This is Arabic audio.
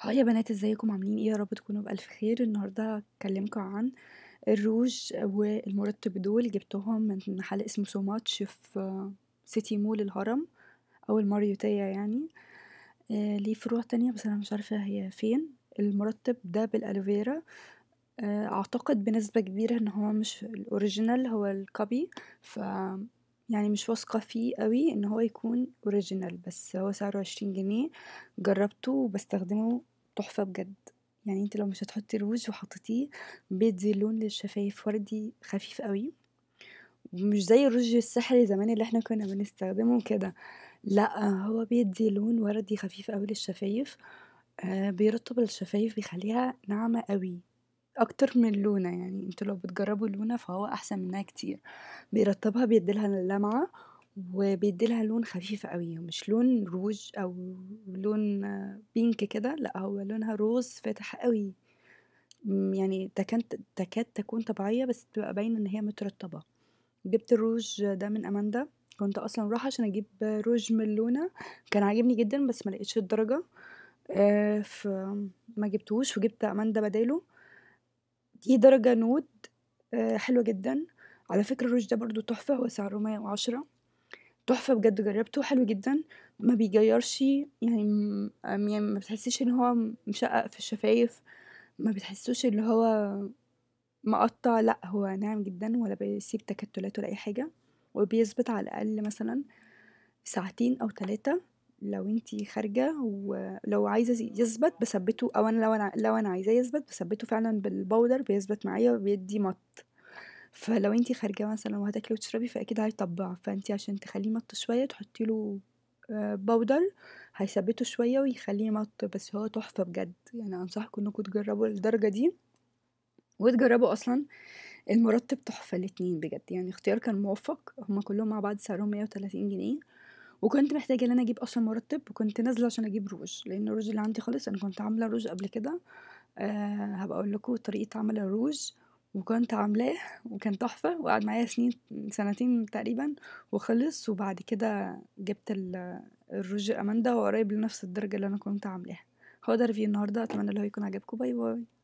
هاي آه، يا بنات ازيكم عاملين ايه يا رب تكونوا بألف خير النهارده هكلمكم عن الروج والمرطب دول جبتهم من محل اسمه سو ماتش في سيتي مول الهرم او الماريوتية يعني آه، ليه فروع تانية بس انا مش عارفة هي فين المرطب ده بالالوفيرا آه، اعتقد بنسبة كبيرة ان هو مش الاوريجينال هو الكابي ف يعني مش واثقة فيه أوي إن هو يكون اوريجينال بس هو سعره عشرين جنيه جربته وبستخدمه تحفة بجد يعني انت لو مش هتحطي روج وحطيتيه بيدي لون للشفايف وردي خفيف قوي مش زي الروج السحري زمان اللي احنا كنا بنستخدمه كده لا هو بيدي لون وردي خفيف قوي للشفايف آه، بيرطب الشفايف بيخليها ناعمة قوي اكتر من لونا يعني انتوا لو بتجربوا لونا فهو احسن منها كتير بيرطبها بيديلها اللمعه وبيديلها لون خفيف قوي مش لون روج او لون بينك كده لا هو لونها روز فاتح قوي يعني تكاد تكاد تكون طبيعيه بس تبقى باينه ان هي مترطبه جبت الروج ده من اماندا كنت اصلا رايحه عشان اجيب روج من لونا كان عاجبني جدا بس ما لقيتش الدرجه آه، ف ما جبتوش وجبت اماندا بداله دي درجة نود آه، حلوة جدا على فكرة الروج ده برضو تحفة هو سعره مية وعشرة تحفة بجد جربته حلو جدا ما بيجيرش يعني يعني ما بتحسيش ان هو مشقق في الشفايف ما بتحسوش ان هو مقطع لا هو ناعم جدا ولا بيسيب تكتلات ولا اي حاجة وبيثبت على الاقل مثلا ساعتين او ثلاثة لو انتي خارجة ولو عايزة يثبت بثبته او انا لو انا لو انا عايزاه يثبت بثبته فعلا بالبودر بيثبت معايا وبيدي مط فلو انتي خارجة مثلا وهتاكلي وتشربي فاكيد هيطبع فانتي عشان تخليه مط شوية تحطيله آه، بودر هيثبته شوية ويخليه مط بس هو تحفة بجد يعني انصحكم انكم تجربوا الدرجة دي وتجربوا اصلا المرتب تحفة الاتنين بجد يعني اختيار كان موفق هما كلهم مع بعض سعرهم مية وتلاتين جنيه وكنت محتاجه ان انا اجيب اصلا مرتب وكنت نازله عشان اجيب روج لان الروج اللي عندي خلص انا كنت عامله روج قبل كده أه هبقى اقول لكم طريقه عمل الروج وكنت عاملاه وكان تحفه وقعد معايا سنين سنتين تقريبا وخلص وبعد كده جبت الروج اماندا هو قريب لنفس الدرجه اللي انا كنت عاملاها هو ده ريفيو النهارده اتمنى اللي هو يكون عجبكم باي باي